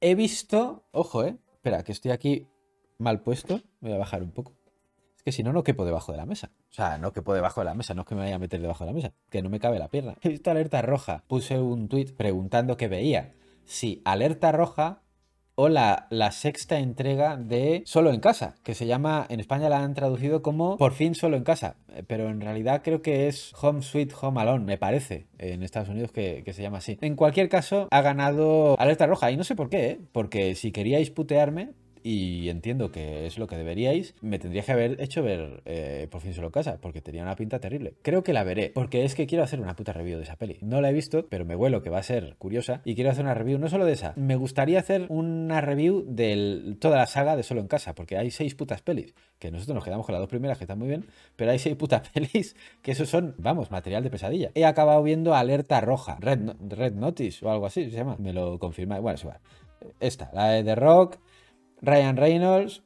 He visto... Ojo, ¿eh? Espera, que estoy aquí mal puesto. Voy a bajar un poco. Es que si no, no quepo debajo de la mesa. O sea, no quepo debajo de la mesa. No es que me vaya a meter debajo de la mesa. Que no me cabe la pierna. He visto alerta roja. Puse un tweet preguntando qué veía. Si alerta roja o la, sexta entrega de Solo en Casa, que se llama, en España la han traducido como Por fin Solo en Casa, eh, pero en realidad creo que es Home Sweet Home Alone, me parece, en Estados Unidos que, que se llama así. En cualquier caso, ha ganado alerta roja, y no sé por qué, ¿eh? porque si queríais putearme, y entiendo que es lo que deberíais, me tendría que haber hecho ver eh, por fin solo en casa, porque tenía una pinta terrible. Creo que la veré, porque es que quiero hacer una puta review de esa peli. No la he visto, pero me vuelo que va a ser curiosa y quiero hacer una review no solo de esa, me gustaría hacer una review de toda la saga de Solo en Casa, porque hay seis putas pelis, que nosotros nos quedamos con las dos primeras que están muy bien, pero hay seis putas pelis que esos son, vamos, material de pesadilla. He acabado viendo Alerta Roja, Red, Red Notice o algo así se llama, me lo confirma, bueno, se va Esta, la de The Rock, Ryan Reynolds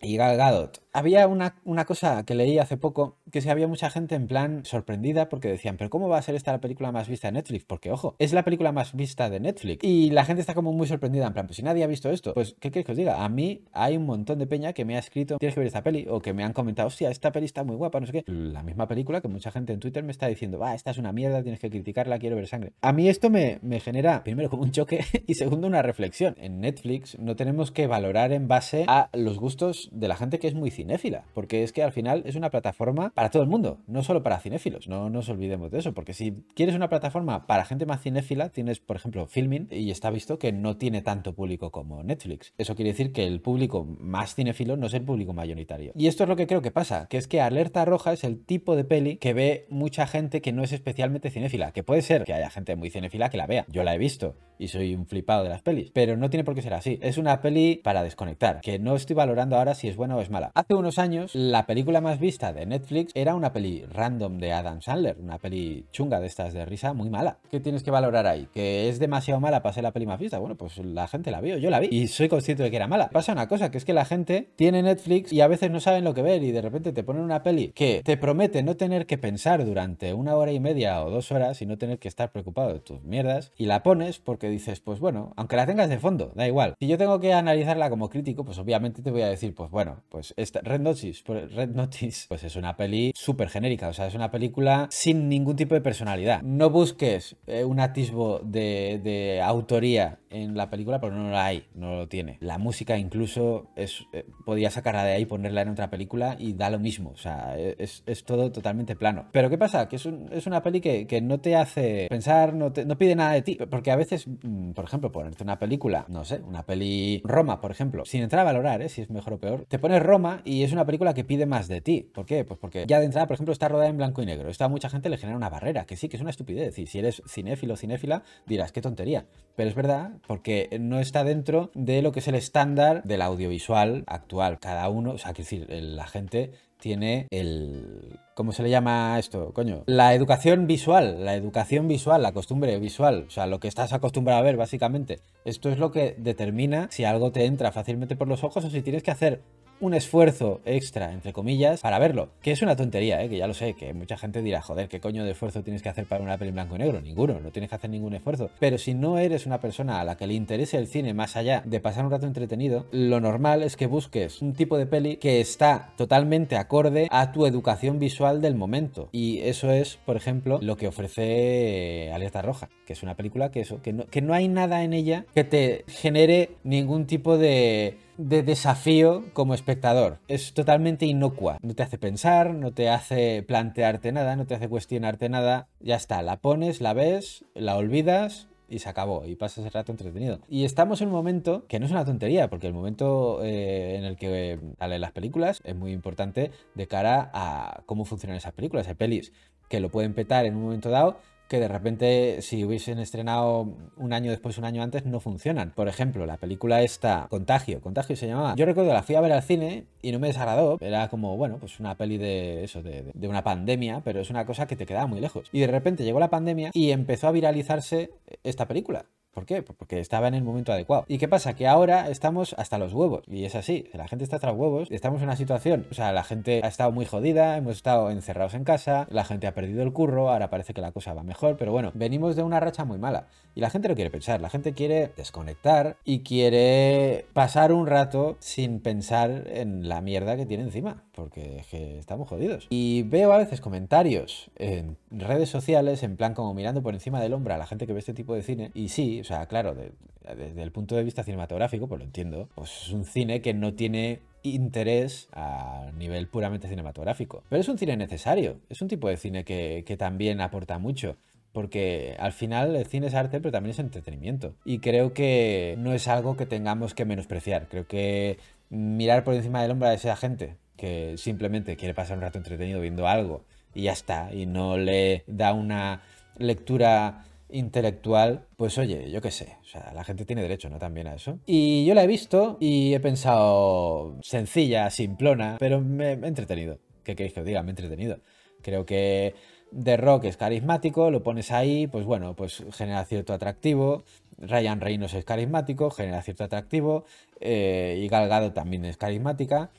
y Gal Gadot. Había una, cosa que leí hace poco, que si había mucha gente en plan sorprendida porque decían, pero ¿cómo va a ser esta la película más vista de Netflix? Porque, ojo, es la película más vista de Netflix. Y la gente está como muy sorprendida, en plan, pues si nadie ha visto esto, pues, ¿qué queréis que os diga? A mí hay un montón de peña que me ha escrito, tienes que ver esta peli, o que me han comentado, hostia, esta peli está muy guapa, no sé qué. La misma película que mucha gente en Twitter me está diciendo, va, esta es una mierda, tienes que criticarla, quiero ver sangre. A mí esto me, genera, primero, como un choque y segundo, una reflexión. En Netflix no tenemos que valorar en base a los gustos de la gente que es muy simple cinéfila, porque es que al final es una plataforma para todo el mundo, no solo para cinéfilos, no nos olvidemos de eso, porque si quieres una plataforma para gente más cinéfila, tienes por ejemplo Filmin y está visto que no tiene tanto público como Netflix. Eso quiere decir que el público más cinéfilo no es el público mayoritario. Y esto es lo que creo que pasa, que es que Alerta Roja es el tipo de peli que ve mucha gente que no es especialmente cinéfila, que puede ser que haya gente muy cinéfila que la vea, yo la he visto y soy un flipado de las pelis, pero no tiene por qué ser así, es una peli para desconectar, que no estoy valorando ahora si es buena o es mala unos años, la película más vista de Netflix era una peli random de Adam Sandler, una peli chunga de estas de risa, muy mala. ¿Qué tienes que valorar ahí? ¿Que es demasiado mala para ser la peli más vista? Bueno, pues la gente la vio, yo la vi y soy consciente de que era mala. Pasa una cosa, que es que la gente tiene Netflix y a veces no saben lo que ver y de repente te ponen una peli que te promete no tener que pensar durante una hora y media o dos horas y no tener que estar preocupado de tus mierdas y la pones porque dices, pues bueno, aunque la tengas de fondo, da igual. Si yo tengo que analizarla como crítico, pues obviamente te voy a decir, pues bueno, pues esta, Red Notice, pues, Red Notice, pues es una peli súper genérica, o sea, es una película sin ningún tipo de personalidad. No busques eh, un atisbo de, de, autoría en la película, pero no la hay, no lo tiene. La música incluso es, eh, podía sacarla de ahí, ponerla en otra película y da lo mismo, o sea, e, es, es todo totalmente plano. Pero ¿qué pasa? Que es, es una peli que, que, no te hace pensar, no, te, no pide nada de ti, porque a veces, mm, por ejemplo, ponerte una película, no sé, una peli Roma, por ejemplo, sin entrar a valorar ¿eh? si es mejor o peor, te pones Roma y y es una película que pide más de ti. ¿Por qué? Pues porque ya de entrada, por ejemplo, está rodada en blanco y negro. Esto a mucha gente le genera una barrera, que sí, que es una estupidez. Y si eres cinéfilo o cinéfila, dirás, qué tontería. Pero es verdad, porque no está dentro de lo que es el estándar del audiovisual actual. Cada uno, o sea, quiero decir, la gente tiene el... ¿Cómo se le llama esto, coño? La educación visual, la educación visual, la costumbre visual, o sea, lo que estás acostumbrado a ver básicamente. Esto es lo que determina si algo te entra fácilmente por los ojos o si tienes que hacer un esfuerzo extra, entre comillas, para verlo. Que es una tontería, ¿eh? que ya lo sé, que mucha gente dirá, joder, ¿qué coño de esfuerzo tienes que hacer para una peli en blanco y negro? Ninguno, no tienes que hacer ningún esfuerzo. Pero si no eres una persona a la que le interese el cine más allá de pasar un rato entretenido, lo normal es que busques un tipo de peli que está totalmente acorde a tu educación visual del momento. Y eso es, por ejemplo, lo que ofrece Alerta Roja, que es una película que eso, que que no hay nada en ella que te genere ningún tipo de de desafío como espectador. Es totalmente inocua. No te hace pensar, no te hace plantearte nada, no te hace cuestionarte nada. Ya está, la pones, la ves, la olvidas y se acabó y pasas el rato entretenido. Y estamos en un momento que no es una tontería, porque el momento eh, en el que salen las películas es muy importante de cara a cómo funcionan esas películas. Hay pelis que lo pueden petar en un momento dado que de repente, si hubiesen estrenado un año después, un año antes, no funcionan. Por ejemplo, la película esta, Contagio, Contagio se llamaba. Yo recuerdo, la fui a ver al cine y no me desagradó. Era como, bueno, pues una peli de eso, de, de una pandemia, pero es una cosa que te quedaba muy lejos. Y de repente llegó la pandemia y empezó a viralizarse esta película. ¿Por qué? Pues porque estaba en el momento adecuado. ¿Y qué pasa? Que ahora estamos hasta los huevos. Y es así. La gente está hasta los huevos. Estamos en una situación. O sea, la gente ha estado muy jodida. Hemos estado encerrados en casa. La gente ha perdido el curro. Ahora parece que la cosa va mejor. Pero bueno, venimos de una racha muy mala. Y la gente no quiere pensar. La gente quiere desconectar y quiere pasar un rato sin pensar en la mierda que tiene encima porque es que estamos jodidos. Y veo a veces comentarios en redes sociales, en plan como mirando por encima del hombro a la gente que ve este tipo de cine. Y sí, o sea, claro, desde el punto de vista cinematográfico, pues lo entiendo, pues es un cine que no tiene interés a nivel puramente cinematográfico. Pero es un cine necesario, es un tipo de cine que, también aporta mucho porque al final el cine es arte, pero también es entretenimiento. Y creo que no es algo que tengamos que menospreciar. Creo que mirar por encima del hombro a esa gente que simplemente quiere pasar un rato entretenido viendo algo y ya está, y no le da una lectura intelectual, pues oye, yo qué sé, o sea, la gente tiene derecho, ¿no? También a eso. Y yo la he visto y he pensado sencilla, simplona, pero me, he entretenido. ¿Qué queréis que os diga? Me he entretenido. Creo que The Rock es carismático, lo pones ahí, pues bueno, pues genera cierto atractivo, Ryan Reynolds es carismático, genera cierto atractivo, eh, y Galgado también es carismática.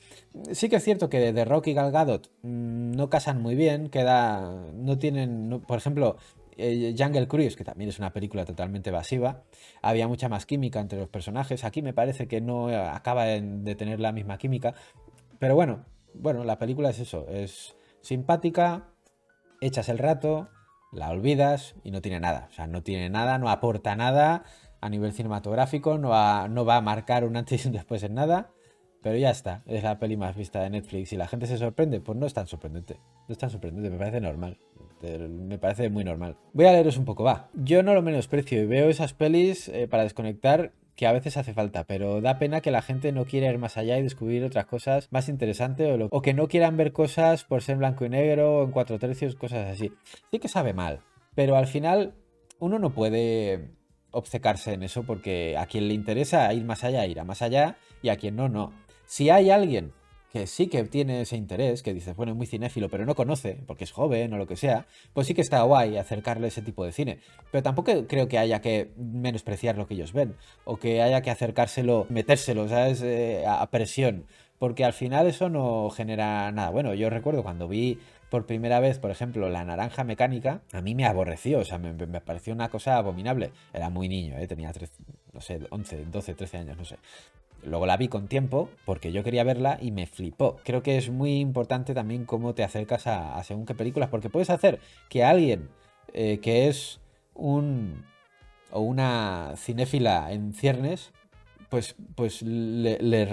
Sí que es cierto que The Rock y Galgado mm, no casan muy bien, queda, no tienen, por ejemplo, eh, Jungle Cruise, que también es una película totalmente evasiva, había mucha más química entre los personajes. Aquí me parece que no eh, acaba de tener la misma química, pero bueno, bueno, la película es eso, es simpática, echas el rato, la olvidas y no tiene nada. O sea, no tiene nada, no aporta nada a nivel cinematográfico, no va, no va a marcar un antes y un después en nada. Pero ya está, es la peli más vista de Netflix y la gente se sorprende. Pues no es tan sorprendente, no es tan sorprendente, me parece normal. Me parece muy normal. Voy a leeros un poco, va. Yo no lo menosprecio y veo esas pelis eh, para desconectar que a veces hace falta, pero da pena que la gente no quiera ir más allá y descubrir otras cosas más interesantes o, que no quieran ver cosas por ser blanco y negro o en cuatro tercios, cosas así. Sí que sabe mal, pero al final uno no puede obcecarse en eso porque a quien le interesa ir más allá, irá más allá y a quien no, no. Si hay alguien que sí que tiene ese interés, que dice bueno, es muy cinéfilo, pero no conoce, porque es joven o lo que sea, pues sí que está guay acercarle ese tipo de cine. Pero tampoco creo que haya que menospreciar lo que ellos ven, o que haya que acercárselo, metérselo, ¿sabes? Eh, a presión. Porque al final eso no genera nada. Bueno, yo recuerdo cuando vi por primera vez, por ejemplo, la naranja mecánica, a mí me aborreció, o sea, me, pareció una cosa abominable. Era muy niño, ¿eh? tenía, 13, no sé, 11, 12, 13 años, no sé. Luego la vi con tiempo porque yo quería verla y me flipó. Creo que es muy importante también cómo te acercas a, según qué películas, porque puedes hacer que alguien eh, que es un o una cinéfila en ciernes pues, pues le,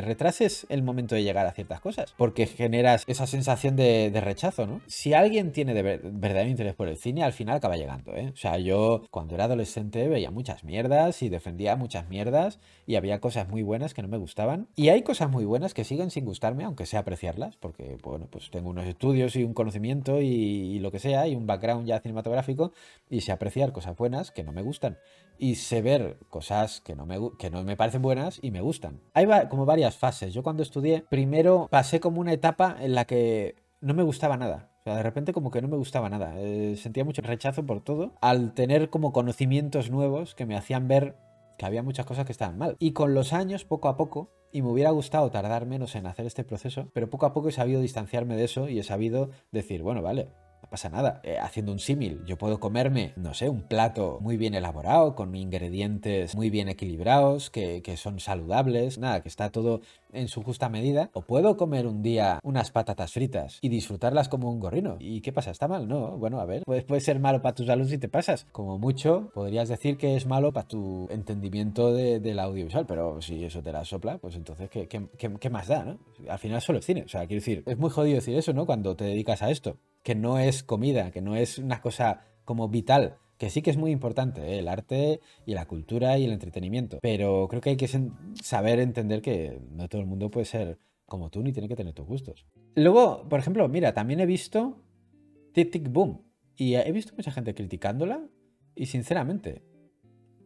retrases el momento de llegar a ciertas cosas, porque generas esa sensación de, rechazo, ¿no? Si alguien tiene de verdadero interés por el cine, al final acaba llegando, ¿eh? O sea, yo cuando era adolescente veía muchas mierdas y defendía muchas mierdas y había cosas muy buenas que no me gustaban. Y hay cosas muy buenas que siguen sin gustarme, aunque sea apreciarlas, porque, bueno, pues tengo unos estudios y un conocimiento y, y lo que sea, y un background ya cinematográfico, y sé apreciar cosas buenas que no me gustan y sé ver cosas que no, me, no me parecen buenas y me gustan. Hay va como varias fases. Yo cuando estudié, primero pasé como una etapa en la que no me gustaba nada. O sea, de repente como que no me gustaba nada. Eh, sentía mucho rechazo por todo. Al tener como conocimientos nuevos que me hacían ver que había muchas cosas que estaban mal. Y con los años, poco a poco, y me hubiera gustado tardar menos en hacer este proceso, pero poco a poco he sabido distanciarme de eso y he sabido decir, bueno, vale, no pasa nada. Eh, haciendo un símil, yo puedo comerme, no sé, un plato muy bien elaborado, con ingredientes muy bien equilibrados, que, son saludables, nada, que está todo en su justa medida. O puedo comer un día unas patatas fritas y disfrutarlas como un gorrino. ¿Y qué pasa? ¿Está mal? No, bueno, a ver, puede ser malo para tu salud si te pasas. Como mucho, podrías decir que es malo para tu entendimiento del audiovisual, pero si eso te la sopla, pues entonces, ¿qué, más da, no? Al final solo el cine. O sea, quiero decir, es muy jodido decir eso, ¿no? Cuando te dedicas a esto que no es comida, que no es una cosa como vital, que sí que es muy importante, ¿eh? el arte y la cultura y el entretenimiento, pero creo que hay que saber entender que no todo el mundo puede ser como tú ni tiene que tener tus gustos. Luego, por ejemplo, mira, también he visto Tic Tic Boom y he visto mucha gente criticándola y sinceramente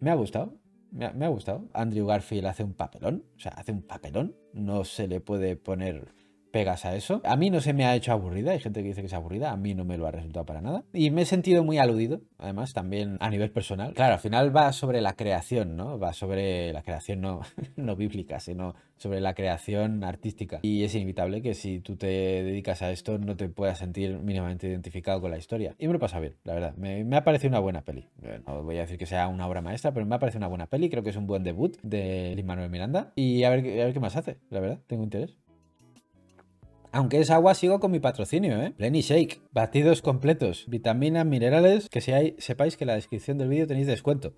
me ha gustado. Me me ha gustado. Andrew Garfield hace un papelón, o sea, hace un papelón. No se le puede poner pegas a eso. A mí no se me ha hecho aburrida, hay gente que dice que es aburrida, a mí no me lo ha resultado para nada. Y me he sentido muy aludido, además, también a nivel personal. Claro, al final va sobre la creación, ¿no? Va sobre la creación no, no bíblica, sino sobre la creación artística. Y es inevitable que si tú te dedicas a esto no te puedas sentir mínimamente identificado con la historia. Y me lo pasa bien, la verdad. Me, me ha parecido una buena peli. No voy a decir que sea una obra maestra, pero me ha parecido una buena peli. Creo que es un buen debut de Luis Manuel Miranda. Y a ver, a ver qué más hace, la verdad. Tengo interés. Aunque es agua, sigo con mi patrocinio, ¿eh? Shake, batidos completos, vitaminas, minerales, que si hay, sepáis que en la descripción del vídeo tenéis descuento.